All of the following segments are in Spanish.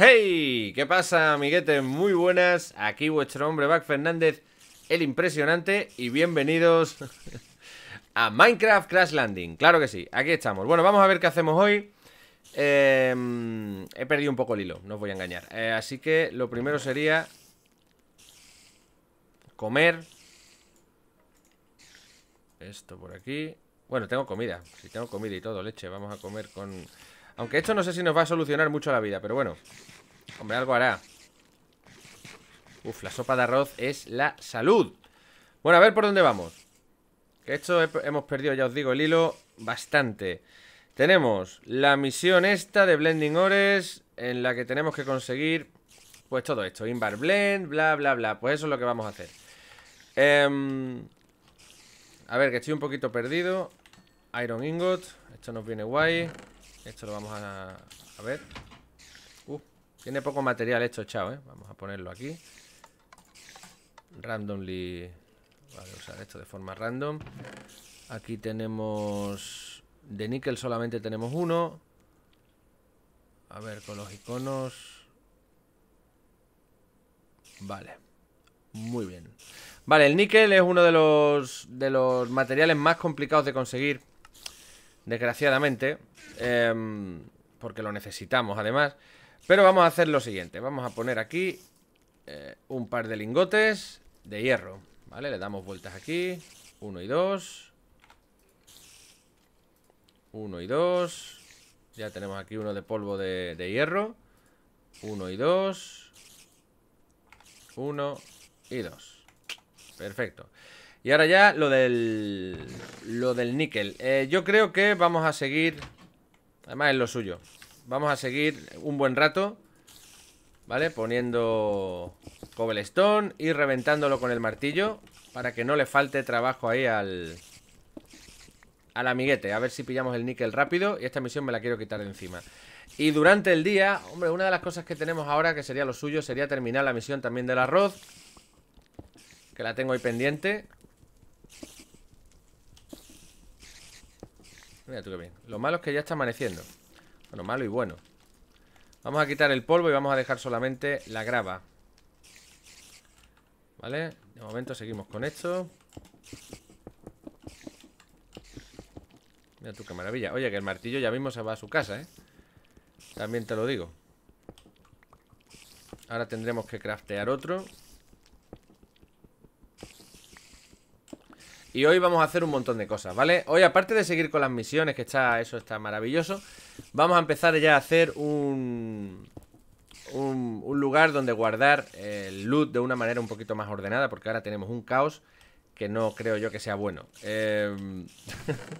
¡Hey! ¿Qué pasa, amiguetes? Muy buenas. Aquí vuestro hombre, Back Fernández, el impresionante. Y bienvenidos a Minecraft Crash Landing. Claro que sí, aquí estamos. Bueno, vamos a ver qué hacemos hoy. Em, he perdido un poco el hilo, no os voy a engañar. Eh, así que lo primero sería... Comer. Esto por aquí. Bueno, tengo comida. Si tengo comida y todo, leche. Vamos a comer con... Aunque esto no sé si nos va a solucionar mucho la vida, pero bueno. Hombre, algo hará. Uf, la sopa de arroz es la salud. Bueno, a ver por dónde vamos. Que esto hemos perdido, ya os digo, el hilo bastante. Tenemos la misión esta de Blending Ores, en la que tenemos que conseguir, pues todo esto, Invar Blend, bla, bla, bla. Pues eso es lo que vamos a hacer. Em, a ver, que estoy un poquito perdido. Iron Ingot, esto nos viene guay. Esto lo vamos a, ver. Uh, tiene poco material esto chao ¿eh? Vamos a ponerlo aquí. Randomly. Vale, usar esto de forma random. Aquí tenemos... De níquel solamente tenemos uno. A ver, con los iconos... Vale. Muy bien. Vale, el níquel es uno de los, de los materiales más complicados de conseguir desgraciadamente, em, porque lo necesitamos además. Pero vamos a hacer lo siguiente, vamos a poner aquí eh, un par de lingotes de hierro, ¿vale? Le damos vueltas aquí, uno y dos, uno y dos, ya tenemos aquí uno de polvo de, de hierro, uno y dos, uno y dos, perfecto. Y ahora ya lo del... Lo del níquel eh, Yo creo que vamos a seguir Además es lo suyo Vamos a seguir un buen rato ¿Vale? Poniendo cobblestone Y reventándolo con el martillo Para que no le falte trabajo ahí al... Al amiguete A ver si pillamos el níquel rápido Y esta misión me la quiero quitar de encima y durante el día, hombre, una de las cosas que tenemos ahora Que sería lo suyo, sería terminar la misión también del arroz Que la tengo ahí pendiente Mira tú qué bien. Lo malo es que ya está amaneciendo. Bueno, malo y bueno. Vamos a quitar el polvo y vamos a dejar solamente la grava. ¿Vale? De momento seguimos con esto. Mira tú qué maravilla. Oye, que el martillo ya mismo se va a su casa, ¿eh? También te lo digo. Ahora tendremos que craftear otro. Y hoy vamos a hacer un montón de cosas, ¿vale? Hoy, aparte de seguir con las misiones, que está, eso está maravilloso, vamos a empezar ya a hacer un, un, lugar donde guardar el loot de una manera un poquito más ordenada, porque ahora tenemos un caos que no creo yo que sea bueno. Em,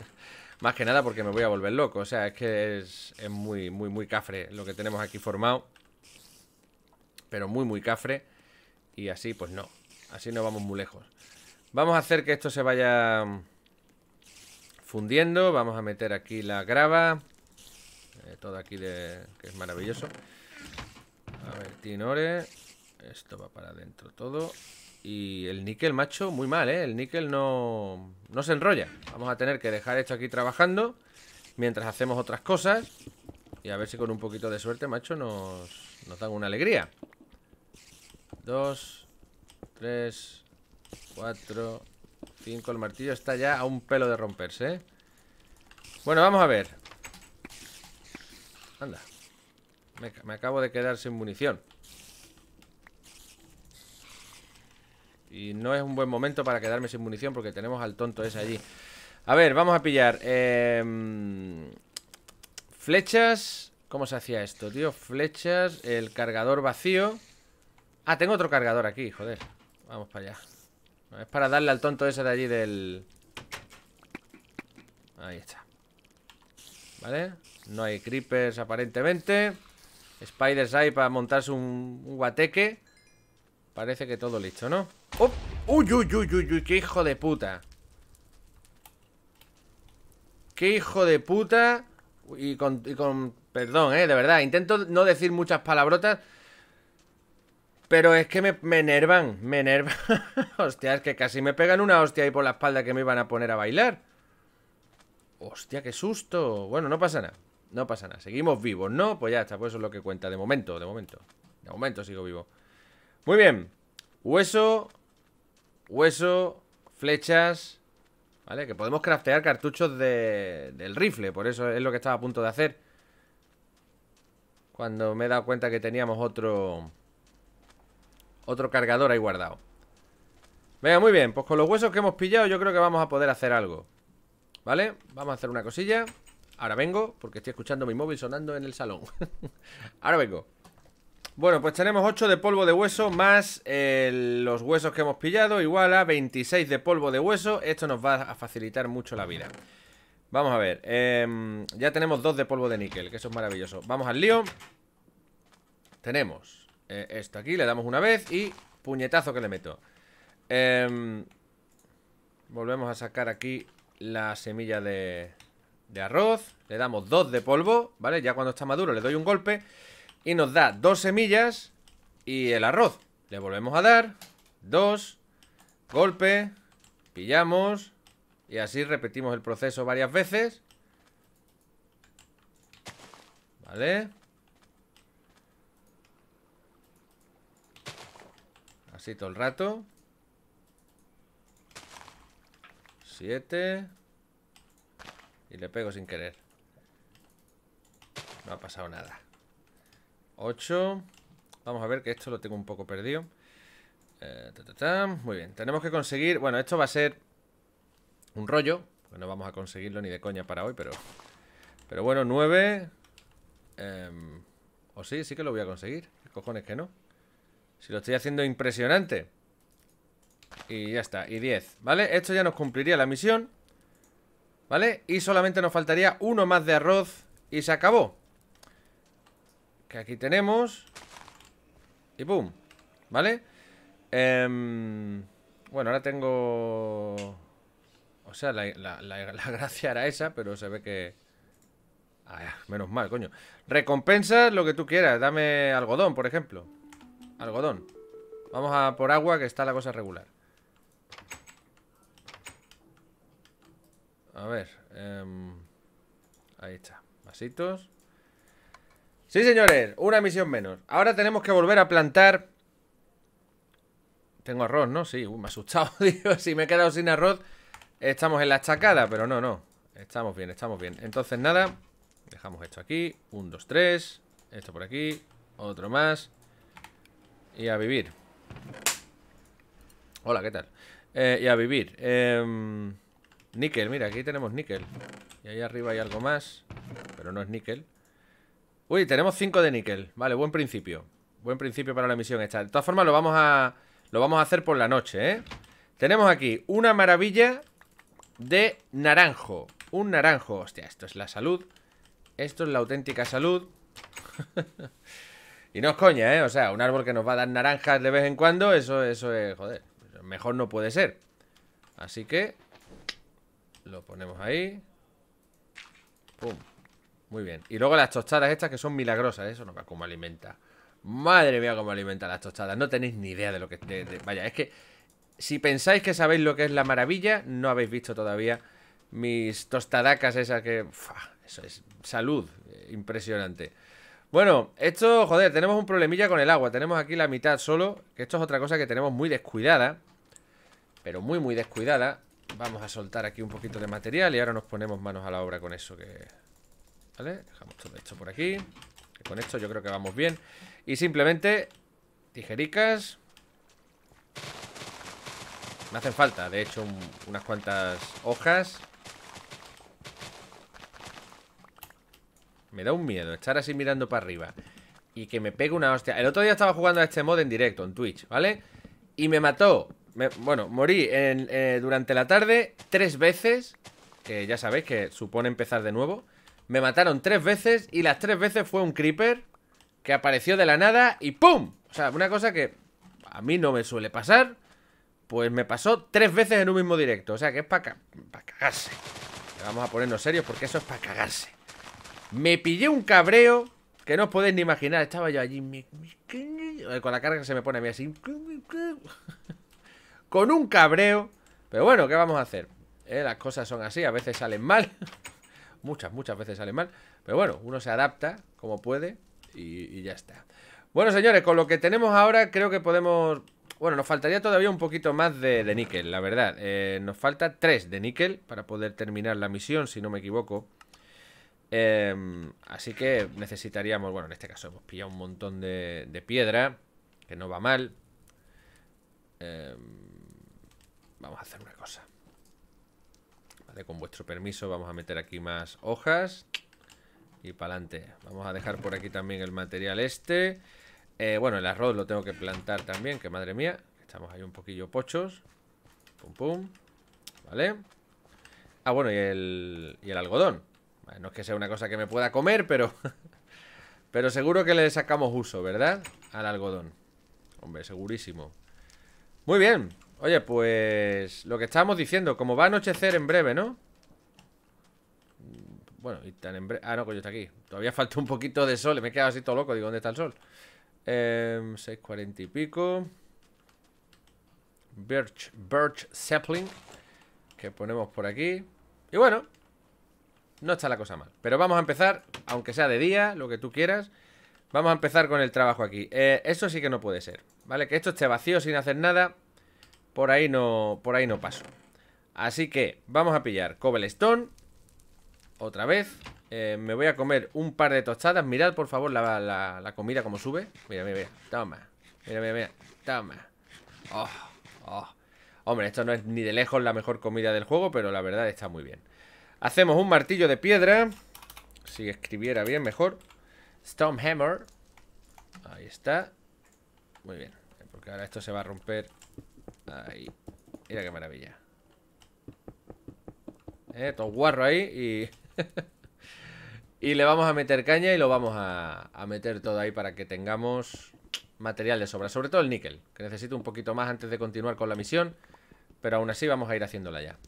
más que nada porque me voy a volver loco, o sea, es que es, es muy, muy, muy cafre lo que tenemos aquí formado. Pero muy, muy cafre. Y así, pues no. Así no vamos muy lejos. Vamos a hacer que esto se vaya fundiendo. Vamos a meter aquí la grava. Eh, todo aquí de... que es maravilloso. A ver, tinore. Esto va para adentro todo. Y el níquel, macho, muy mal, ¿eh? El níquel no, no se enrolla. Vamos a tener que dejar esto aquí trabajando mientras hacemos otras cosas. Y a ver si con un poquito de suerte, macho, nos, nos dan una alegría. Dos, tres, 4, 5. El martillo está ya a un pelo de romperse, ¿eh? Bueno, vamos a ver. Anda. Me, acabo de quedar sin munición. Y no es un buen momento para quedarme sin munición porque tenemos al tonto ese allí. A ver, vamos a pillar. Em, flechas. ¿Cómo se hacía esto, tío? Flechas, el cargador vacío. Ah, tengo otro cargador aquí, joder. Vamos para allá. Es para darle al tonto ese de allí del... Ahí está ¿Vale? No hay creepers aparentemente Spiders hay para montarse un, guateque Parece que todo listo, ¿no? ¡Oh! ¡Uy, uy, uy, uy, uy! qué hijo de puta! ¡Qué hijo de puta! Y con, y con... Perdón, ¿eh? De verdad Intento no decir muchas palabrotas pero es que me, me enervan, me enervan. hostia, es que casi me pegan una hostia ahí por la espalda que me iban a poner a bailar. Hostia, qué susto. Bueno, no pasa nada. No pasa nada. Seguimos vivos, ¿no? Pues ya está, pues eso es lo que cuenta. De momento, de momento. De momento sigo vivo. Muy bien. Hueso. Hueso. Flechas. ¿Vale? Que podemos craftear cartuchos del rifle. Por eso es lo que estaba a punto de hacer. Cuando me he dado cuenta que teníamos otro otro cargador ahí guardado Venga, muy bien, pues con los huesos que hemos pillado yo creo que vamos a poder hacer algo ¿Vale? Vamos a hacer una cosilla Ahora vengo, porque estoy escuchando mi móvil sonando en el salón Ahora vengo Bueno, pues tenemos 8 de polvo de hueso Más eh, los huesos que hemos pillado Igual a 26 de polvo de hueso Esto nos va a facilitar mucho la vida Vamos a ver em, Ya tenemos 2 de polvo de níquel, que eso es maravilloso Vamos al lío Tenemos eh, esto aquí, le damos una vez y puñetazo que le meto. Em, volvemos a sacar aquí la semilla de, de arroz. Le damos dos de polvo, ¿vale? Ya cuando está maduro le doy un golpe y nos da dos semillas y el arroz. Le volvemos a dar dos, golpe, pillamos y así repetimos el proceso varias veces. ¿Vale? Así todo el rato. Siete Y le pego sin querer. No ha pasado nada. Ocho Vamos a ver que esto lo tengo un poco perdido. Eh, Muy bien. Tenemos que conseguir... Bueno, esto va a ser un rollo. No vamos a conseguirlo ni de coña para hoy, pero... Pero bueno, 9... Em, o sí, sí que lo voy a conseguir. ¿Qué cojones que no? Si lo estoy haciendo impresionante Y ya está, y 10 ¿Vale? Esto ya nos cumpliría la misión ¿Vale? Y solamente nos faltaría uno más de arroz Y se acabó Que aquí tenemos Y boom, ¿Vale? Em, bueno, ahora tengo... O sea, la, gracia era esa, pero se ve que... Ah, menos mal, coño. Recompensas lo que tú quieras. Dame algodón, por ejemplo. Algodón Vamos a por agua que está la cosa regular A ver em, Ahí está Vasitos Sí, señores, una misión menos Ahora tenemos que volver a plantar Tengo arroz, ¿no? Sí, me ha asustado, digo Si me he quedado sin arroz Estamos en la chacada, pero no, no Estamos bien, estamos bien Entonces, nada Dejamos esto aquí Un, dos, tres Esto por aquí Otro más y a vivir. Hola, ¿qué tal? Eh, y a vivir. Em, níquel, mira, aquí tenemos níquel. Y ahí arriba hay algo más, pero no es níquel. Uy, tenemos cinco de níquel. Vale, buen principio. Buen principio para la misión esta. De todas formas, lo vamos a, lo vamos a hacer por la noche, ¿eh? Tenemos aquí una maravilla de naranjo. Un naranjo. Hostia, esto es la salud. Esto es la auténtica salud. Y no es coña, ¿eh? O sea, un árbol que nos va a dar naranjas de vez en cuando, eso, eso es, joder, mejor no puede ser. Así que lo ponemos ahí. Pum. Muy bien. Y luego las tostadas estas que son milagrosas, ¿eh? eso no va como alimenta. Madre mía, cómo alimenta las tostadas. No tenéis ni idea de lo que... De, Vaya, es que si pensáis que sabéis lo que es la maravilla, no habéis visto todavía mis tostadacas esas que... eso es salud. Eh, impresionante. Bueno, esto, joder, tenemos un problemilla con el agua Tenemos aquí la mitad solo Que esto es otra cosa que tenemos muy descuidada Pero muy, muy descuidada Vamos a soltar aquí un poquito de material Y ahora nos ponemos manos a la obra con eso que... ¿Vale? Dejamos todo esto por aquí Con esto yo creo que vamos bien Y simplemente Tijericas No hacen falta, de hecho, unas cuantas hojas Me da un miedo estar así mirando para arriba y que me pegue una hostia. El otro día estaba jugando a este mod en directo, en Twitch, ¿vale? Y me mató. bueno, morí eh, durante la tarde tres veces, que ya sabéis que supone empezar de nuevo. Me mataron tres veces y las tres veces fue un creeper que apareció de la nada y ¡pum! O sea, una cosa que a mí no me suele pasar, pues me pasó tres veces en un mismo directo. O sea, que es para cagarse. Vamos a ponernos serios porque eso es para cagarse. Me pillé un cabreo que no os podéis ni imaginar. Estaba yo allí. Con la carga que se me pone a mí así. Con un cabreo. Pero bueno, ¿qué vamos a hacer? Eh, las cosas son así. A veces salen mal. Muchas, muchas veces salen mal. Pero bueno, uno se adapta como puede. Y, ya está. Bueno, señores, con lo que tenemos ahora creo que podemos... Bueno, nos faltaría todavía un poquito más de, níquel, la verdad. Eh, nos falta tres de níquel para poder terminar la misión, si no me equivoco. Em, así que necesitaríamos, bueno, en este caso hemos pillado un montón de, piedra, que no va mal. Em, vamos a hacer una cosa. Vale, con vuestro permiso vamos a meter aquí más hojas. Y para adelante. Vamos a dejar por aquí también el material este. Eh, bueno, el arroz lo tengo que plantar también, que madre mía. Estamos ahí un poquillo pochos. Pum, pum. Vale. Ah, bueno, y el, y el algodón. No es que sea una cosa que me pueda comer, pero... pero seguro que le sacamos uso, ¿verdad? Al algodón. Hombre, segurísimo. Muy bien. Oye, pues... Lo que estábamos diciendo, como va a anochecer en breve, ¿no? Mm, bueno, y tan en breve... Ah, no, coño, está aquí. Todavía falta un poquito de sol. Me he quedado así todo loco. Digo, ¿dónde está el sol? 6.40 em, y pico. Birch, Birch Sapling. Que ponemos por aquí. Y bueno, no está la cosa mal. Pero vamos a empezar, aunque sea de día, lo que tú quieras. Vamos a empezar con el trabajo aquí. Eh, eso sí que no puede ser, ¿vale? Que esto esté vacío sin hacer nada. Por ahí no, por ahí no paso. Así que vamos a pillar cobblestone. Otra vez. Eh, me voy a comer un par de tostadas. Mirad, por favor, la, la, la comida como sube. Mira, mira, mira. Toma. Mira, mira, mira. Toma. oh. oh. Hombre, esto no es ni de lejos la mejor comida del juego, pero la verdad está muy bien. Hacemos un martillo de piedra. Si escribiera bien, mejor. Hammer. Ahí está. Muy bien. Porque ahora esto se va a romper. Ahí. Mira qué maravilla. Eh, todo guarro ahí y... y le vamos a meter caña y lo vamos a, a meter todo ahí para que tengamos material de sobra. Sobre todo el níquel, que necesito un poquito más antes de continuar con la misión. Pero aún así vamos a ir haciéndola ya.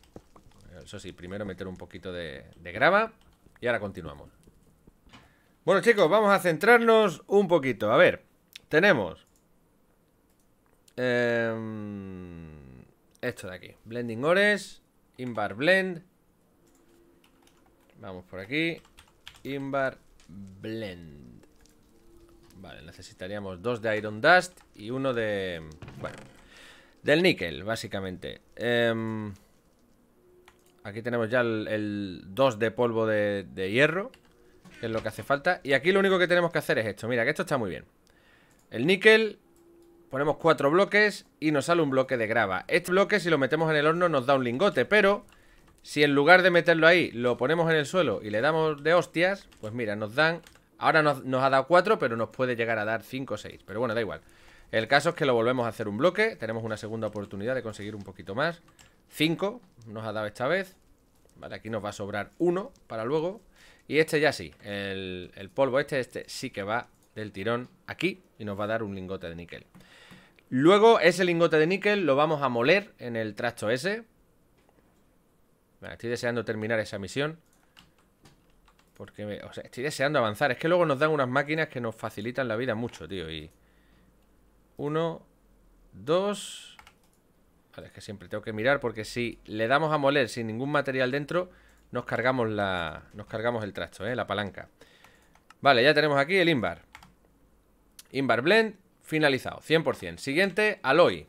Eso sí, primero meter un poquito de, grava y ahora continuamos. Bueno, chicos, vamos a centrarnos un poquito. A ver, tenemos... Em, esto de aquí. Blending Ores, Inbar Blend. Vamos por aquí. Inbar Blend. Vale, necesitaríamos dos de Iron Dust y uno de... Bueno, del níquel, básicamente. Eh, Aquí tenemos ya el 2 de polvo de, hierro Que es lo que hace falta Y aquí lo único que tenemos que hacer es esto Mira, que esto está muy bien El níquel Ponemos cuatro bloques Y nos sale un bloque de grava Este bloque si lo metemos en el horno nos da un lingote Pero si en lugar de meterlo ahí Lo ponemos en el suelo y le damos de hostias Pues mira, nos dan Ahora nos, ha dado cuatro pero nos puede llegar a dar 5 o 6 Pero bueno, da igual El caso es que lo volvemos a hacer un bloque Tenemos una segunda oportunidad de conseguir un poquito más 5 nos ha dado esta vez. Vale, aquí nos va a sobrar uno para luego. Y este ya sí, el, polvo este, este sí que va del tirón aquí y nos va a dar un lingote de níquel. Luego ese lingote de níquel lo vamos a moler en el trasto ese. Vale, estoy deseando terminar esa misión. Porque o sea, estoy deseando avanzar. Es que luego nos dan unas máquinas que nos facilitan la vida mucho, tío. Y uno, dos es que siempre tengo que mirar porque si le damos a moler sin ningún material dentro, nos cargamos, la, nos cargamos el trasto, ¿eh? la palanca. Vale, ya tenemos aquí el Invar. Invar Blend, finalizado, 100%. Siguiente, Aloy.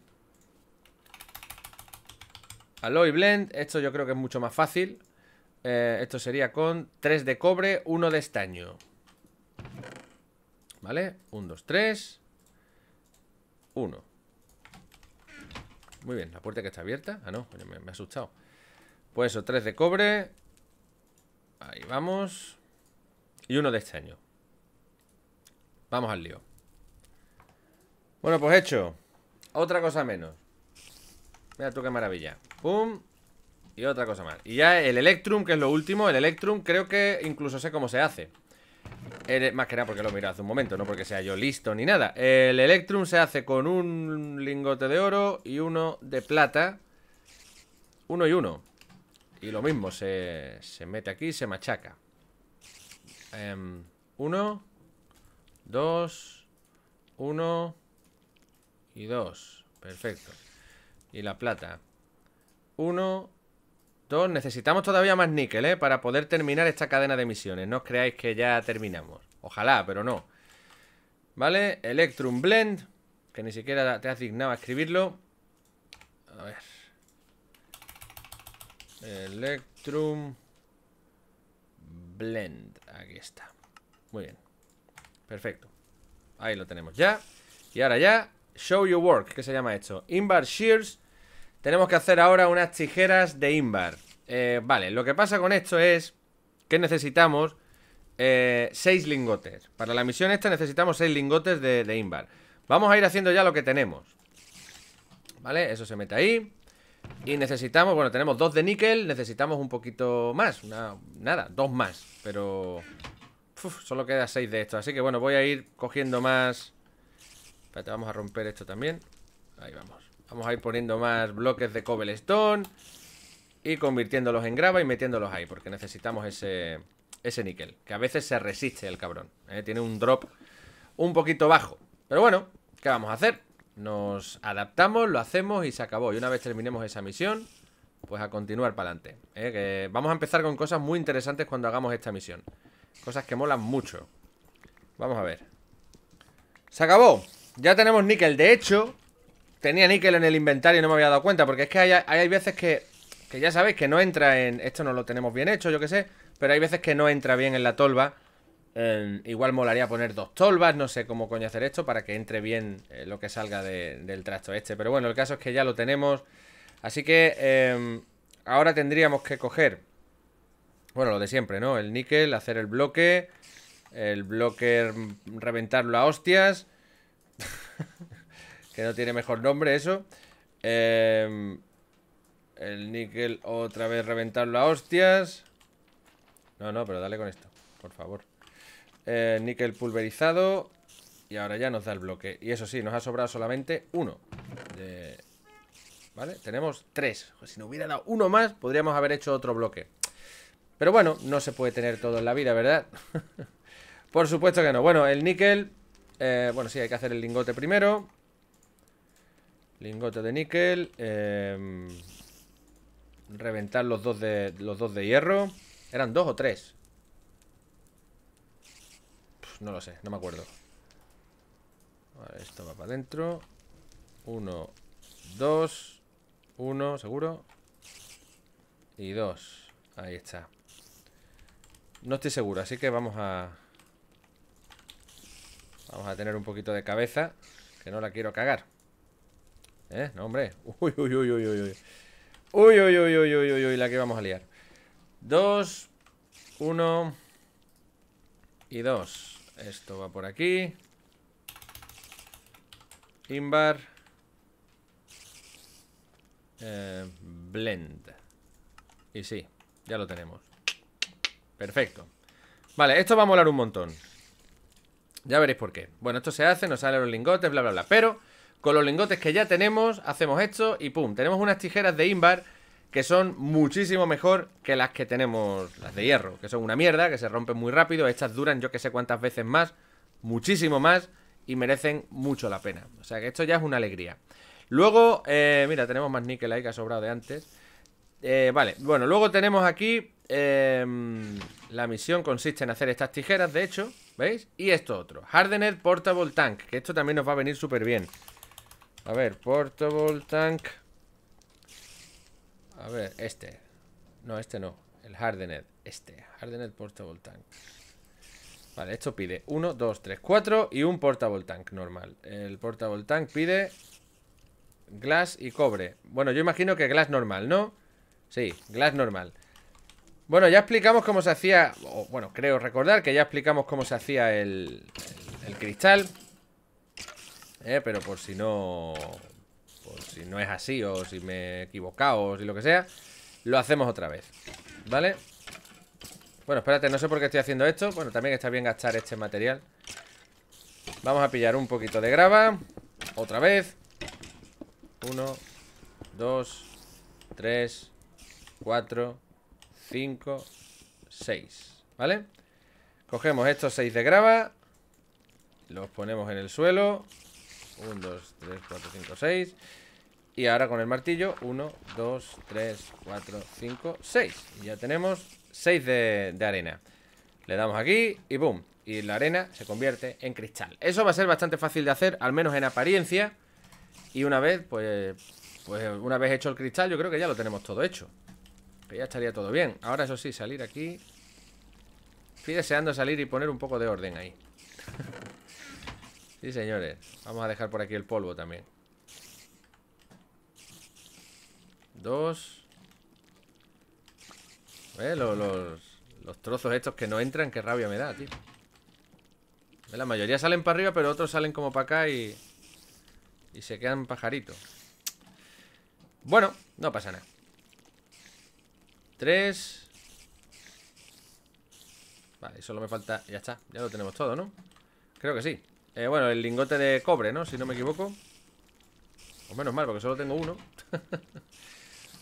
Aloy Blend, esto yo creo que es mucho más fácil. Eh, esto sería con 3 de cobre, 1 de estaño. ¿Vale? 1, 2, 3. 1. Muy bien, la puerta que está abierta. Ah, no, me, ha asustado. Pues eso, tres de cobre. Ahí vamos. Y uno de extraño este Vamos al lío. Bueno, pues hecho. Otra cosa menos. Mira tú qué maravilla. Pum. Y otra cosa más. Y ya el Electrum, que es lo último. El Electrum creo que incluso sé cómo se hace más que nada porque lo mirado hace un momento, no porque sea yo listo ni nada. El Electrum se hace con un lingote de oro y uno de plata. Uno y uno. Y lo mismo, se, se mete aquí se machaca. Em, uno, dos, uno y dos. Perfecto. Y la plata. Uno necesitamos todavía más níquel, ¿eh? Para poder terminar esta cadena de misiones. No os creáis que ya terminamos. Ojalá, pero no. ¿Vale? Electrum Blend. Que ni siquiera te asignaba a escribirlo. A ver. Electrum Blend. Aquí está. Muy bien. Perfecto. Ahí lo tenemos ya. Y ahora ya, Show Your Work, que se llama esto. Invar Shears tenemos que hacer ahora unas tijeras de Invar eh, Vale, lo que pasa con esto es que necesitamos eh, seis lingotes Para la misión esta necesitamos seis lingotes de, de Invar Vamos a ir haciendo ya lo que tenemos Vale, eso se mete ahí Y necesitamos, bueno, tenemos dos de níquel Necesitamos un poquito más Nada, dos más Pero solo queda seis de estos Así que bueno, voy a ir cogiendo más Espérate, vamos a romper esto también Ahí vamos Vamos a ir poniendo más bloques de cobblestone y convirtiéndolos en grava y metiéndolos ahí, porque necesitamos ese, ese níquel, que a veces se resiste el cabrón. ¿eh? Tiene un drop un poquito bajo. Pero bueno, ¿qué vamos a hacer? Nos adaptamos, lo hacemos y se acabó. Y una vez terminemos esa misión, pues a continuar para adelante. ¿eh? vamos a empezar con cosas muy interesantes cuando hagamos esta misión. Cosas que molan mucho. Vamos a ver. Se acabó. Ya tenemos níquel. De hecho, tenía níquel en el inventario y no me había dado cuenta. Porque es que hay, veces que, que ya sabéis que no entra en... Esto no lo tenemos bien hecho, yo qué sé. Pero hay veces que no entra bien en la tolva. igual molaría poner dos tolvas, no sé cómo coño hacer esto para que entre bien eh, lo que salga del tracto este. Pero bueno, el caso es que ya lo tenemos. Así que em, ahora tendríamos que coger, bueno, lo de siempre, ¿no? El níquel, hacer el bloque, el bloque reventarlo a hostias. que no tiene mejor nombre eso. Em, el níquel otra vez reventarlo a hostias. No, no, pero dale con esto, por favor. Eh, níquel pulverizado. Y ahora ya nos da el bloque. Y eso sí, nos ha sobrado solamente uno. ¿Vale? Tenemos tres. Si nos hubiera dado uno más, podríamos haber hecho otro bloque. Pero bueno, no se puede tener todo en la vida, ¿verdad? por supuesto que no. Bueno, el níquel... Eh, bueno, sí, hay que hacer el lingote primero. Lingote de níquel. Em, reventar los dos, de, los dos de hierro. ¿Eran dos o tres? no lo sé, no me acuerdo. esto va para adentro. Uno, dos. Uno, seguro. Y dos. Ahí está. No estoy seguro, así que vamos a... Vamos a tener un poquito de cabeza, que no la quiero cagar. ¿Eh? No, hombre. Uy, uy, uy, uy, uy, uy. Uy, uy, uy, uy, uy, uy, uy, la que vamos a liar. Dos, uno y dos. Esto va por aquí. Inbar. Eh, blend. Y sí, ya lo tenemos. Perfecto. Vale, esto va a molar un montón. Ya veréis por qué. Bueno, esto se hace, nos salen los lingotes, bla, bla, bla. Pero con los lingotes que ya tenemos, hacemos esto y pum. Tenemos unas tijeras de Invar que son muchísimo mejor que las que tenemos, las de hierro, que son una mierda, que se rompen muy rápido. Estas duran yo que sé cuántas veces más, muchísimo más, y merecen mucho la pena. O sea que esto ya es una alegría. Luego, eh, mira, tenemos más níquel ahí que ha sobrado de antes. Eh, vale, bueno, luego tenemos aquí... Em, la misión consiste en hacer estas tijeras, de hecho, ¿veis? Y esto otro. Hardener Portable Tank, que esto también nos va a venir súper bien. A ver, portable tank. A ver, este. No, este no. El hardened. Este. Hardened portable tank. Vale, esto pide 1, 2, 3, 4 y un portable tank normal. El portable tank pide glass y cobre. Bueno, yo imagino que glass normal, ¿no? Sí, glass normal. Bueno, ya explicamos cómo se hacía, bueno, creo recordar que ya explicamos cómo se hacía el, el, el cristal. ¿eh? Pero por si no... Por si no es así o si me he equivocado o si lo que sea Lo hacemos otra vez ¿Vale? Bueno, espérate, no sé por qué estoy haciendo esto Bueno, también está bien gastar este material Vamos a pillar un poquito de grava Otra vez Uno Dos Tres Cuatro Cinco Seis ¿Vale? Cogemos estos seis de grava Los ponemos en el suelo 1, 2, 3, 4, 5, 6 Y ahora con el martillo 1, 2, 3, 4, 5, 6 Y ya tenemos 6 de, arena Le damos aquí y boom Y la arena se convierte en cristal Eso va a ser bastante fácil de hacer, al menos en apariencia Y una vez, pues, pues una vez hecho el cristal Yo creo que ya lo tenemos todo hecho Que ya estaría todo bien Ahora eso sí, salir aquí Estoy deseando salir y poner un poco de orden ahí Sí, señores. Vamos a dejar por aquí el polvo también. Dos. ¿Ves? Eh, los, trozos estos que no entran, qué rabia me da, tío. Eh, la mayoría salen para arriba, pero otros salen como para acá y... Y se quedan pajaritos. Bueno, no pasa nada. Tres. Vale, solo me falta... Ya está, ya lo tenemos todo, ¿no? Creo que sí. Eh, bueno, el lingote de cobre, ¿no? Si no me equivoco O menos mal, porque solo tengo uno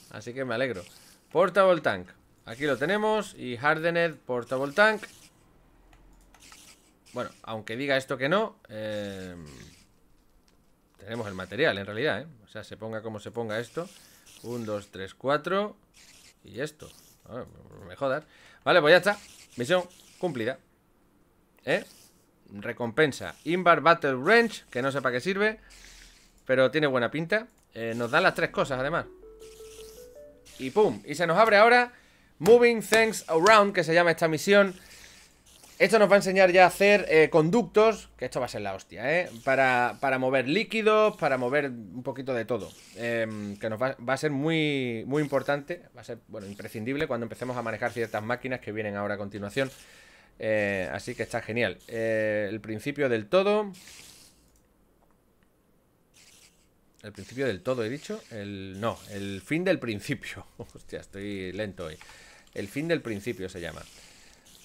Así que me alegro Portable Tank Aquí lo tenemos Y Hardened Portable Tank Bueno, aunque diga esto que no em, Tenemos el material, en realidad, ¿eh? O sea, se ponga como se ponga esto 1, 2, 3, 4 Y esto Ver, ah, Me jodas Vale, pues ya está Misión cumplida ¿Eh? recompensa. Invar Battle Range, que no sé para qué sirve, pero tiene buena pinta. Eh, nos dan las tres cosas, además. Y pum, y se nos abre ahora Moving Things Around, que se llama esta misión. Esto nos va a enseñar ya a hacer eh, conductos, que esto va a ser la hostia, ¿eh? Para, mover líquidos, para mover un poquito de todo. Em, que nos va, a ser muy, muy importante, va a ser, bueno, imprescindible cuando empecemos a manejar ciertas máquinas que vienen ahora a continuación. Eh, así que está genial. Eh, el principio del todo. El principio del todo, he dicho. El, no, el fin del principio. Hostia, estoy lento hoy. El fin del principio se llama.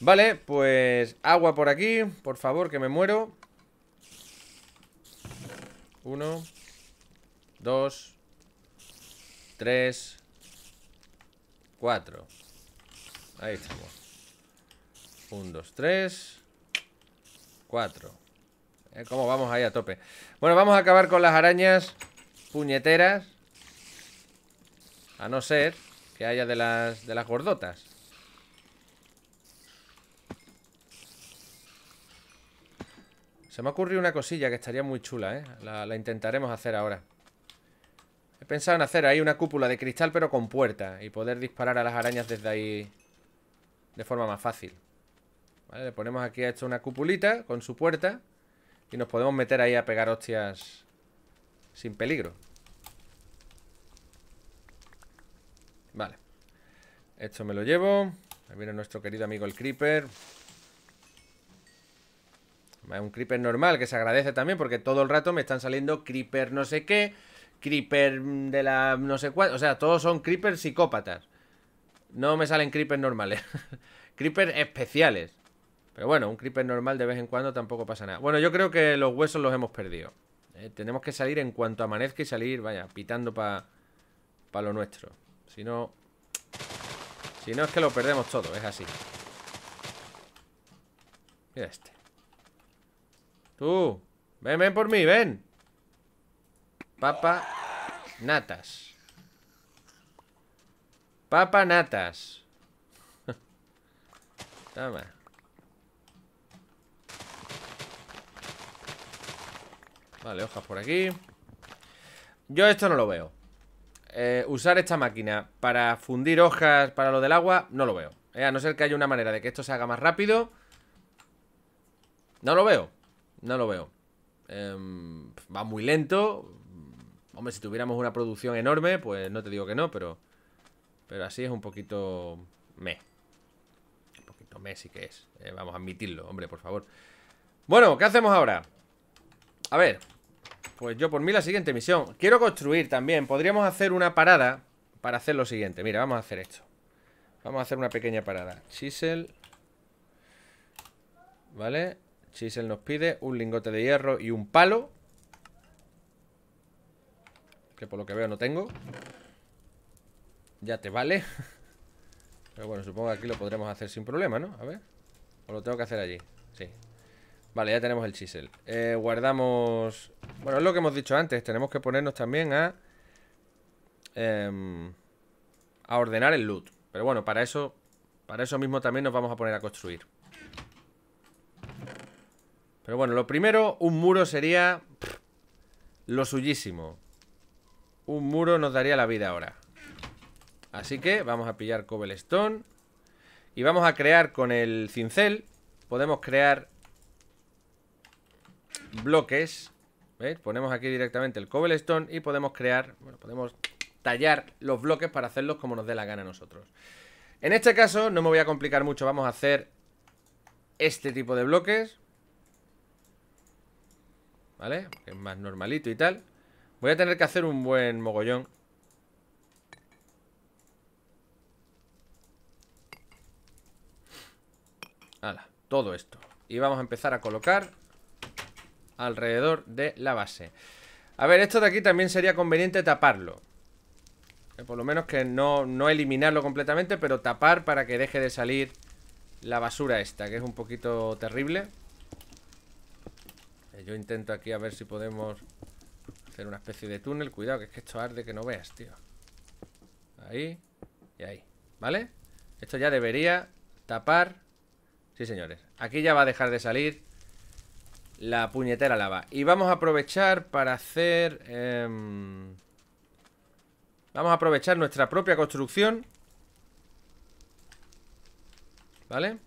Vale, pues agua por aquí. Por favor, que me muero. Uno. Dos. Tres. Cuatro. Ahí estamos. 1, dos, tres Cuatro eh, ¿Cómo vamos ahí a tope? Bueno, vamos a acabar con las arañas Puñeteras A no ser Que haya de las, gordotas Se me ocurrió una cosilla que estaría muy chula, ¿eh? La, la, intentaremos hacer ahora. He pensado en hacer ahí una cúpula de cristal pero con puerta y poder disparar a las arañas desde ahí de forma más fácil. Le ponemos aquí a esto una cupulita con su puerta. Y nos podemos meter ahí a pegar hostias sin peligro. Vale. Esto me lo llevo. Ahí viene nuestro querido amigo el Creeper. Es un Creeper normal, que se agradece también porque todo el rato me están saliendo Creeper no sé qué, Creeper de la no sé cuál. O sea, todos son Creeper psicópatas. No me salen Creeper normales. creeper especiales. Pero bueno, un creeper normal de vez en cuando tampoco pasa nada. Bueno, yo creo que los huesos los hemos perdido. Eh, tenemos que salir en cuanto amanezca y salir, vaya, pitando para pa lo nuestro. Si no... Si no es que lo perdemos todo, es así. Mira este. Tú, ven, ven por mí, ven. Papa natas. Papa natas. Toma. Vale, hojas por aquí Yo esto no lo veo eh, Usar esta máquina para fundir hojas para lo del agua No lo veo eh, A no ser que haya una manera de que esto se haga más rápido No lo veo No lo veo em, Va muy lento Hombre, si tuviéramos una producción enorme Pues no te digo que no, pero Pero así es un poquito... Meh sí que es. Eh, vamos a admitirlo, hombre, por favor. Bueno, ¿qué hacemos ahora? A ver, pues yo por mí la siguiente misión. Quiero construir también. Podríamos hacer una parada para hacer lo siguiente. Mira, vamos a hacer esto. Vamos a hacer una pequeña parada. Chisel. ¿Vale? Chisel nos pide un lingote de hierro y un palo. Que por lo que veo no tengo. Ya te vale. Pero bueno, supongo que aquí lo podremos hacer sin problema, ¿no? A ver. O lo tengo que hacer allí. Sí, Vale, ya tenemos el chisel eh, Guardamos... Bueno, es lo que hemos dicho antes Tenemos que ponernos también a... Em, a ordenar el loot Pero bueno, para eso Para eso mismo también nos vamos a poner a construir Pero bueno, lo primero Un muro sería... lo suyísimo Un muro nos daría la vida ahora Así que vamos a pillar cobblestone Y vamos a crear con el cincel Podemos crear bloques. ¿Veis? Ponemos aquí directamente el cobblestone y podemos crear, bueno, podemos tallar los bloques para hacerlos como nos dé la gana a nosotros. En este caso, no me voy a complicar mucho, vamos a hacer este tipo de bloques. ¿Vale? es más normalito y tal. Voy a tener que hacer un buen mogollón. Hala, todo esto. Y vamos a empezar a colocar alrededor de la base. A ver, esto de aquí también sería conveniente taparlo. Eh, por lo menos que no, eliminarlo completamente, pero tapar para que deje de salir la basura esta, que es un poquito terrible. Eh, yo intento aquí a ver si podemos hacer una especie de túnel. Cuidado, que es que esto arde que no veas, tío. Ahí y ahí, ¿vale? Esto ya debería tapar... Sí, señores. Aquí ya va a dejar de salir la puñetera lava. Y vamos a aprovechar para hacer... Em, vamos a aprovechar nuestra propia construcción. ¿Vale?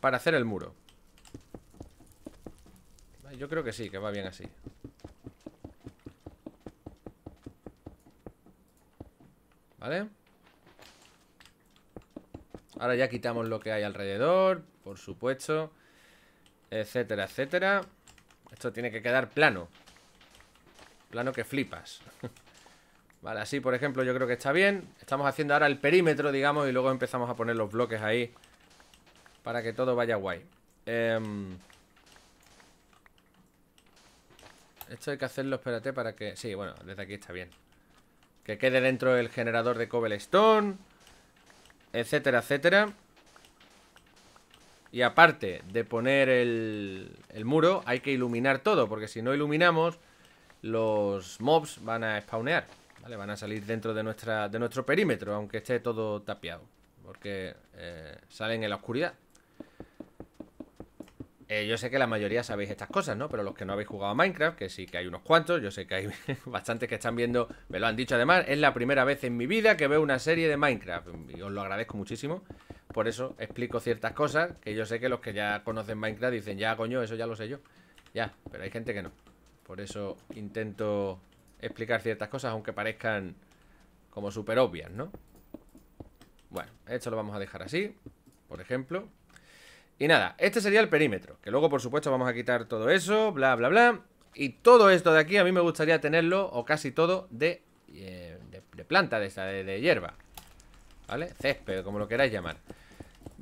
Para hacer el muro. Yo creo que sí, que va bien así. ¿Vale? Ahora ya quitamos lo que hay alrededor, por supuesto. Etcétera, etcétera Esto tiene que quedar plano Plano que flipas Vale, así por ejemplo yo creo que está bien Estamos haciendo ahora el perímetro, digamos Y luego empezamos a poner los bloques ahí Para que todo vaya guay em, Esto hay que hacerlo, espérate, para que... Sí, bueno, desde aquí está bien Que quede dentro el generador de cobblestone Etcétera, etcétera y aparte de poner el, el muro, hay que iluminar todo, porque si no iluminamos, los mobs van a spawnear. ¿vale? Van a salir dentro de, nuestra, de nuestro perímetro, aunque esté todo tapiado. Porque eh, salen en la oscuridad. Eh, yo sé que la mayoría sabéis estas cosas, ¿no? Pero los que no habéis jugado a Minecraft, que sí que hay unos cuantos, yo sé que hay bastantes que están viendo, me lo han dicho además, es la primera vez en mi vida que veo una serie de Minecraft. Y os lo agradezco muchísimo. Por eso explico ciertas cosas que yo sé que los que ya conocen Minecraft dicen, ya coño, eso ya lo sé yo. Ya, pero hay gente que no. Por eso intento explicar ciertas cosas, aunque parezcan como súper obvias, ¿no? Bueno, esto lo vamos a dejar así, por ejemplo. Y nada, este sería el perímetro, que luego por supuesto vamos a quitar todo eso, bla, bla, bla. Y todo esto de aquí a mí me gustaría tenerlo, o casi todo, de, eh, planta de de, hierba. ¿Vale? Césped, como lo queráis llamar.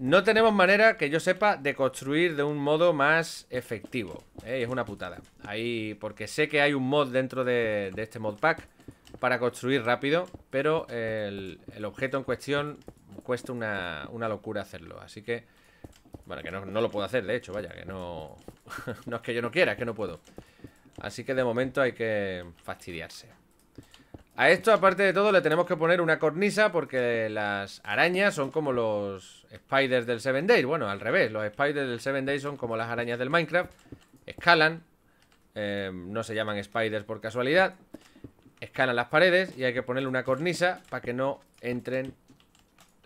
No tenemos manera, que yo sepa, de construir de un modo más efectivo. ¿eh? Es una putada. Ahí, porque sé que hay un mod dentro de, este modpack para construir rápido, pero el, objeto en cuestión cuesta una, locura hacerlo. Así que, bueno, que no, no lo puedo hacer, de hecho, vaya, que no... no es que yo no quiera, es que no puedo. Así que de momento hay que fastidiarse. A esto, aparte de todo, le tenemos que poner una cornisa porque las arañas son como los spiders del Seven Days. Bueno, al revés, los spiders del Seven Days son como las arañas del Minecraft. Escalan, eh, no se llaman spiders por casualidad. Escalan las paredes y hay que ponerle una cornisa para que no entren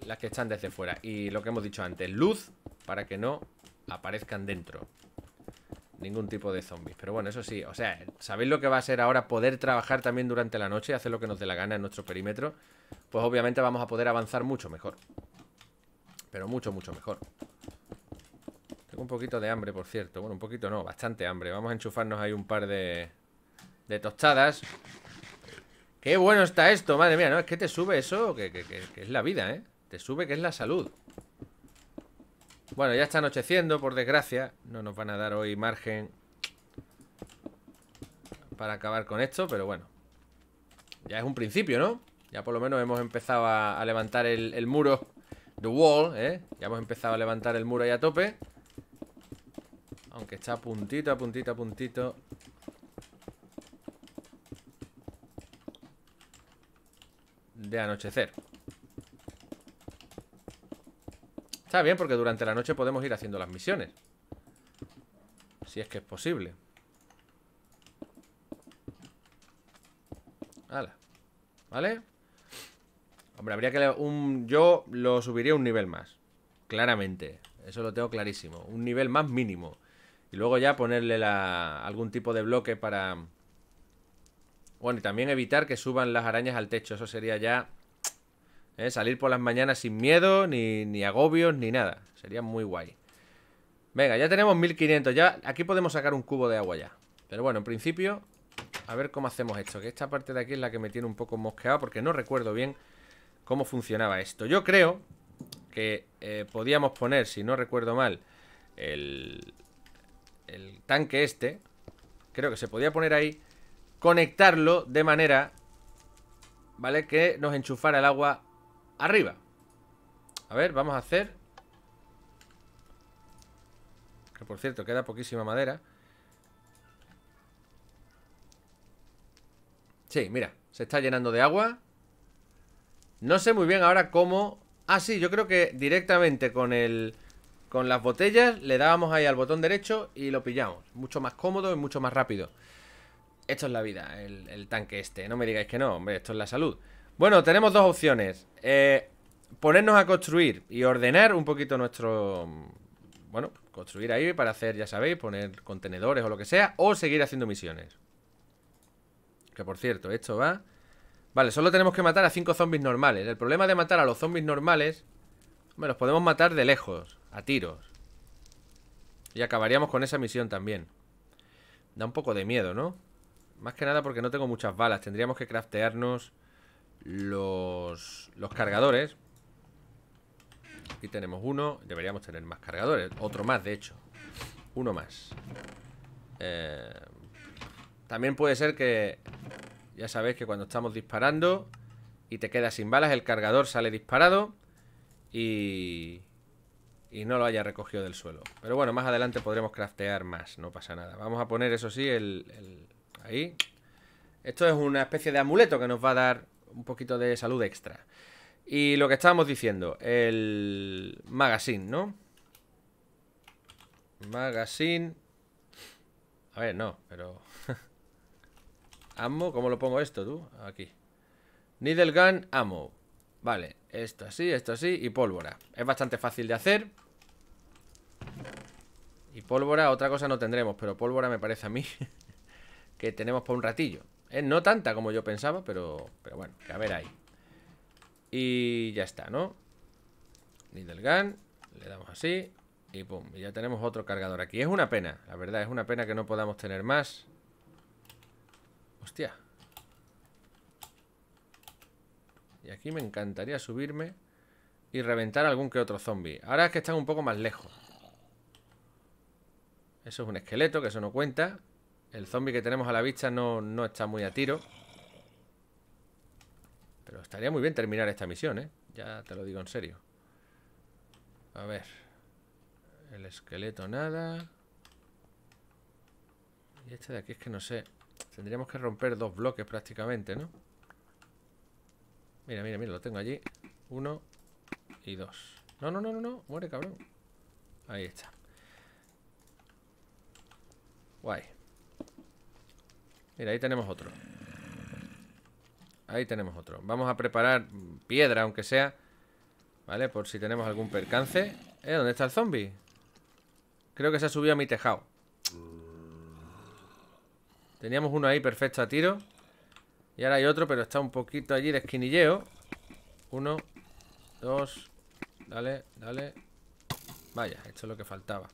las que están desde fuera. Y lo que hemos dicho antes, luz para que no aparezcan dentro. Ningún tipo de zombies. Pero bueno, eso sí, o sea, ¿sabéis lo que va a ser ahora poder trabajar también durante la noche? y Hacer lo que nos dé la gana en nuestro perímetro. Pues obviamente vamos a poder avanzar mucho mejor. Pero mucho, mucho mejor. Tengo un poquito de hambre, por cierto. Bueno, un poquito no, bastante hambre. Vamos a enchufarnos ahí un par de, de tostadas. ¡Qué bueno está esto! Madre mía, ¿no? Es que te sube eso, que es la vida, ¿eh? Te sube que es la salud. Bueno, ya está anocheciendo, por desgracia. No nos van a dar hoy margen para acabar con esto, pero bueno. Ya es un principio, ¿no? Ya por lo menos hemos empezado a, levantar el, muro. The wall, ¿eh? Ya hemos empezado a levantar el muro ahí a tope. Aunque está puntito, a puntito, a puntito. De anochecer. Está bien porque durante la noche podemos ir haciendo las misiones. Si es que es posible. Hala. ¿Vale? Hombre, habría que... Un, yo lo subiría un nivel más. Claramente. Eso lo tengo clarísimo. Un nivel más mínimo. Y luego ya ponerle algún tipo de bloque para... Bueno, y también evitar que suban las arañas al techo. Eso sería ya ¿eh? Salir por las mañanas sin miedo, ni, agobios, ni nada. Sería muy guay. Venga, ya tenemos 1500. Ya, aquí podemos sacar un cubo de agua ya. Pero bueno, en principio, a ver cómo hacemos esto. Que esta parte de aquí es la que me tiene un poco mosqueado porque no recuerdo bien cómo funcionaba esto. Yo creo que eh, podíamos poner, si no recuerdo mal, el, el tanque este. Creo que se podía poner ahí. Conectarlo de manera, ¿vale? Que nos enchufara el agua arriba A ver, vamos a hacer Que por cierto, queda poquísima madera Sí, mira, se está llenando de agua No sé muy bien ahora cómo... Ah, sí, yo creo que directamente con el... Con las botellas le dábamos ahí al botón derecho y lo pillamos. Mucho más cómodo y mucho más rápido. Esto es la vida, el, el tanque este. No me digáis que no, hombre, esto es la salud. Bueno, tenemos dos opciones. Eh, ponernos a construir y ordenar un poquito nuestro... Bueno, construir ahí para hacer, ya sabéis, poner contenedores o lo que sea. O seguir haciendo misiones. Que por cierto, esto va... Vale, solo tenemos que matar a cinco zombies normales. El problema de matar a los zombies normales... Me los podemos matar de lejos, a tiros. Y acabaríamos con esa misión también. Da un poco de miedo, ¿no? Más que nada porque no tengo muchas balas. Tendríamos que craftearnos los, los cargadores. Aquí tenemos uno. Deberíamos tener más cargadores. Otro más, de hecho. Uno más. Eh, también puede ser que... Ya sabéis que cuando estamos disparando y te quedas sin balas, el cargador sale disparado y... Y no lo haya recogido del suelo. Pero bueno, más adelante podremos craftear más. No pasa nada. Vamos a poner, eso sí, el ahí. Esto es una especie de amuleto que nos va a dar un poquito de salud extra. Y lo que estábamos diciendo, el magazine, ¿no? Magazine. A ver, no, pero... Ammo, ¿cómo lo pongo esto tú? Aquí. Needle gun, ammo. Vale, esto así, esto así y pólvora. Es bastante fácil de hacer. Y pólvora, otra cosa no tendremos, pero pólvora me parece a mí que tenemos por un ratillo. Eh, no tanta como yo pensaba, pero, pero bueno, a ver ahí. Y ya está, ¿no? Needle Gun, le damos así y pum, y ya tenemos otro cargador aquí. Es una pena, la verdad, es una pena que no podamos tener más. Hostia. Y aquí me encantaría subirme y reventar algún que otro zombie. Ahora es que están un poco más lejos. Eso es un esqueleto, que eso no cuenta. El zombie que tenemos a la vista no, está muy a tiro. Pero estaría muy bien terminar esta misión, ¿eh? Ya te lo digo en serio. A ver. El esqueleto nada. Y este de aquí es que no sé. Tendríamos que romper dos bloques prácticamente, ¿no? Mira, mira, mira, lo tengo allí. Uno y dos. No, no, no, no, no. Muere, cabrón. Ahí está. Guay. Mira, ahí tenemos otro. Ahí tenemos otro. Vamos a preparar piedra, aunque sea. ¿Vale? Por si tenemos algún percance. ¿Eh? ¿Dónde está el zombie? Creo que se ha subido a mi tejado. Teníamos uno ahí perfecto a tiro. Y ahora hay otro, pero está un poquito allí de esquinilleo. Uno, dos. Dale, dale. Vaya, esto es lo que faltaba.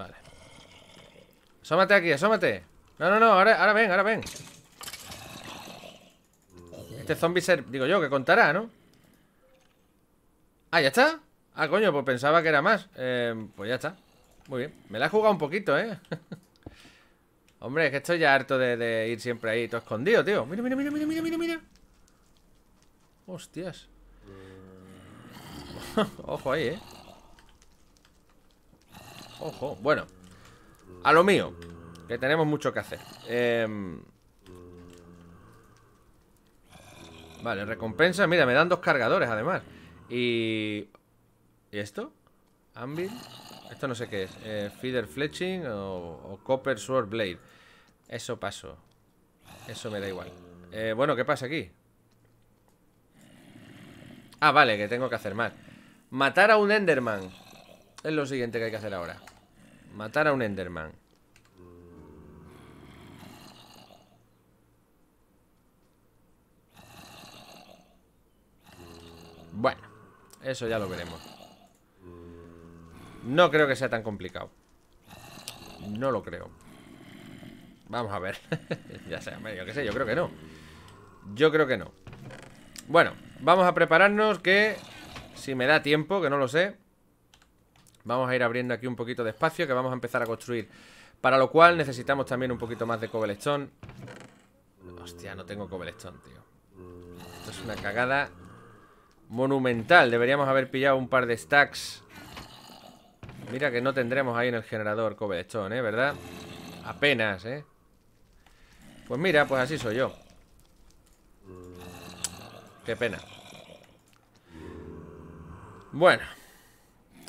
Vale Asómate aquí, asómate No, no, no, ahora, ahora ven, ahora ven Este zombie ser... Digo yo, que contará, ¿no? Ah, ¿ya está? Ah, coño, pues pensaba que era más eh, Pues ya está Muy bien Me la he jugado un poquito, ¿eh? Hombre, es que estoy ya harto de, de, ir siempre ahí Todo escondido, tío Mira, mira, mira, mira, mira, mira, mira Hostias Ojo ahí, ¿eh? Ojo, bueno. A lo mío, que tenemos mucho que hacer. Em, vale, recompensa. Mira, me dan dos cargadores además. Y... ¿Y esto? Anvil. Esto no sé qué es. Eh, feeder Fletching o, Copper Sword Blade. Eso paso. Eso me da igual. Eh, bueno, ¿qué pasa aquí? Ah, vale, que tengo que hacer más. Matar a un Enderman. Es lo siguiente que hay que hacer ahora. Matar a un Enderman. Bueno, eso ya lo veremos. No creo que sea tan complicado. No lo creo. Vamos a ver. ya sea, yo qué sé, yo creo que no. Yo creo que no. Bueno, vamos a prepararnos que... Si me da tiempo, que no lo sé Vamos a ir abriendo aquí un poquito de espacio que vamos a empezar a construir. Para lo cual necesitamos también un poquito más de cobblestone. Hostia, no tengo cobblestone, tío. Esto es una cagada monumental. Deberíamos haber pillado un par de stacks. Mira que no tendremos ahí en el generador cobblestone, ¿eh? ¿Verdad? Apenas, ¿eh? Pues mira, pues así soy yo. Qué pena. Bueno.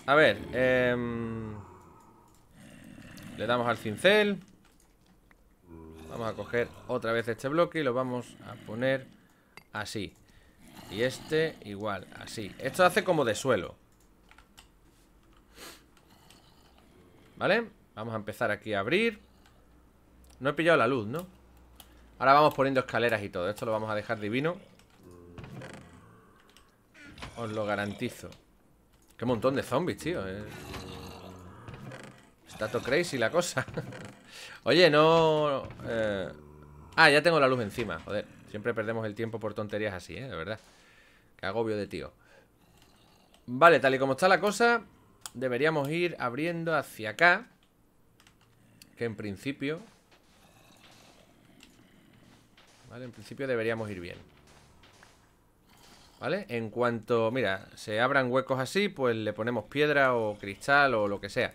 A ver, em, le damos al cincel. Vamos a coger otra vez este bloque y lo vamos a poner así. Y este igual, así. Esto hace como de suelo. ¿Vale? Vamos a empezar aquí a abrir. No he pillado la luz, ¿no? Ahora vamos poniendo escaleras y todo. Esto lo vamos a dejar divino. Os lo garantizo. Qué montón de zombies, tío. Eh. Está todo crazy la cosa. Oye, no... Eh. Ah, ya tengo la luz encima, joder. Siempre perdemos el tiempo por tonterías así, ¿eh? De verdad. Qué agobio de tío. Vale, tal y como está la cosa, deberíamos ir abriendo hacia acá. Que en principio... Vale, en principio deberíamos ir bien. ¿Vale? En cuanto, mira, se abran huecos así, pues le ponemos piedra o cristal o lo que sea.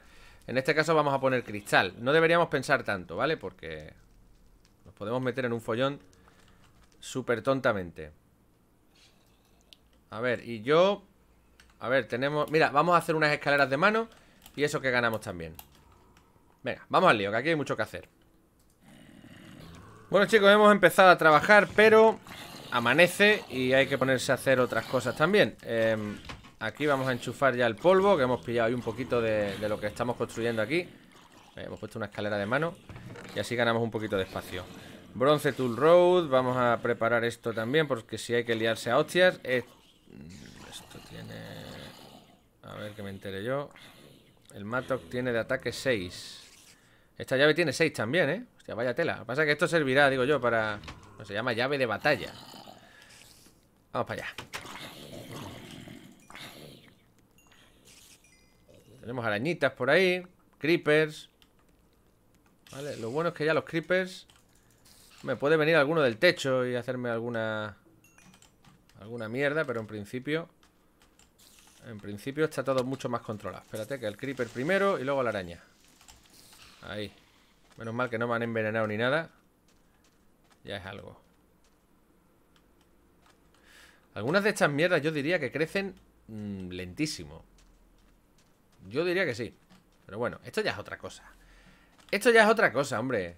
En este caso vamos a poner cristal. No deberíamos pensar tanto, ¿vale? Porque nos podemos meter en un follón súper tontamente. A ver, y yo... A ver, tenemos... Mira, vamos a hacer unas escaleras de mano y eso que ganamos también. Venga, vamos al lío, que aquí hay mucho que hacer. Bueno chicos, hemos empezado a trabajar, pero amanece y hay que ponerse a hacer otras cosas también. Em, aquí vamos a enchufar ya el polvo, que hemos pillado ahí un poquito de, lo que estamos construyendo aquí. Eh, hemos puesto una escalera de mano y así ganamos un poquito de espacio. Bronce Tool Road, vamos a preparar esto también porque si hay que liarse a hostias... Mm, esto tiene... A ver que me entere yo. El Matok tiene de ataque 6. Esta llave tiene 6 también, ¿eh? Hostia, vaya tela. Lo que pasa es que esto servirá, digo yo, para... se llama llave de batalla. Vamos para allá. Tenemos arañitas por ahí. Creepers. Vale, lo bueno es que ya los creepers... Me puede venir alguno del techo y hacerme alguna... Alguna mierda, pero en principio... En principio está todo mucho más controlado. Espérate, que el creeper primero y luego la araña. Ahí. Menos mal que no me han envenenado ni nada. Ya es algo. Algunas de estas mierdas yo diría que crecen mm, lentísimo. Yo diría que sí. Pero bueno, esto ya es otra cosa. Esto ya es otra cosa, hombre.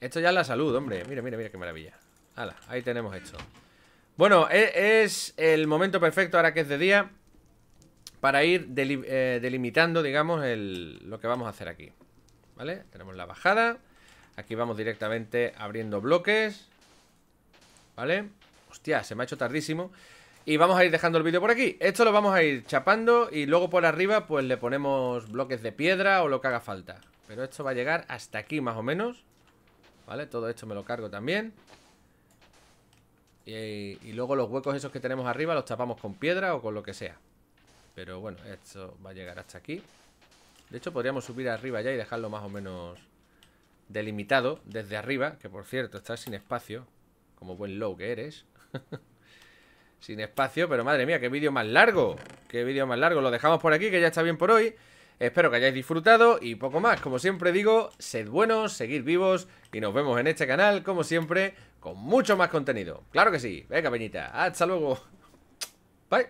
Esto ya es la salud, hombre. Mira, mira, mira qué maravilla. Hala, ahí tenemos esto. Bueno, e, es, el momento perfecto ahora que es de día para ir eh, delimitando, digamos, lo que vamos a hacer aquí. ¿Vale? Tenemos la bajada. Aquí vamos directamente abriendo bloques. ¿Vale? Hostia, se me ha hecho tardísimo. Y vamos a ir dejando el vídeo por aquí. Esto lo vamos a ir chapando y luego por arriba pues le ponemos bloques de piedra o lo que haga falta. Pero esto va a llegar hasta aquí más o menos. ¿Vale? Todo esto me lo cargo también. Y, luego los huecos esos que tenemos arriba los tapamos con piedra o con lo que sea. Pero bueno, esto va a llegar hasta aquí. De hecho podríamos subir arriba ya y dejarlo más o menos delimitado desde arriba. Que por cierto estás sin espacio. Como buen low que eres. sin espacio, pero madre mía, qué vídeo más largo, qué vídeo más largo. Lo dejamos por aquí, que ya está bien por hoy. Espero que hayáis disfrutado y poco más. Como siempre digo, sed buenos, seguid vivos y nos vemos en este canal, como siempre, con mucho más contenido. ¡Claro que sí! Venga, Peñita, hasta luego. Bye.